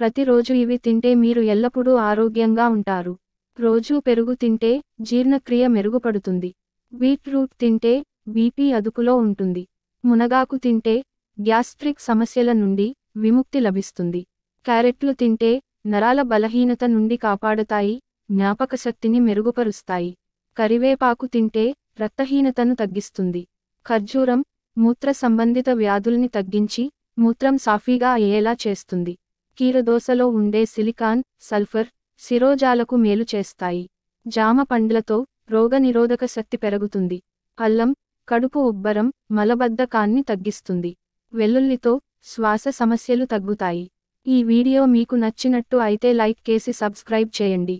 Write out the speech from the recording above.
ప్రతిరోజు ఇవి తింటే మీరు ఎల్లప్పుడూ ఆరోగ్యంగా ఉంటారు రోజూ పెరుగు తింటే జీర్ణక్రియ మెరుగుపడుతుంది బీట్రూట్ తింటే బీపీ అదుపులో ఉంటుంది మునగాకు తింటే గ్యాస్ట్రిక్ సమస్యల నుండి విముక్తి లభిస్తుంది క్యారెట్లు తింటే నరాల బలహీనత నుండి కాపాడతాయి జ్ఞాపకశక్తిని మెరుగుపరుస్తాయి కరివేపాకు తింటే రక్తహీనతను తగ్గిస్తుంది ఖర్జూరం మూత్ర సంబంధిత వ్యాధుల్ని తగ్గించి మూత్రం సాఫీగా అయ్యేలా చేస్తుంది కీరదోసలో ఉండే సిలికాన్ సల్ఫర్ శిరోజాలకు మేలు చేస్తాయి జామ పండ్లతో రోగనిరోధక శక్తి పెరుగుతుంది అల్లం కడుపు ఉబ్బరం మలబద్ధకాన్ని తగ్గిస్తుంది వెల్లుల్లితో శ్వాస సమస్యలు తగ్గుతాయి ఈ వీడియో మీకు నచ్చినట్టు అయితే లైక్ చేసి సబ్స్క్రైబ్ చేయండి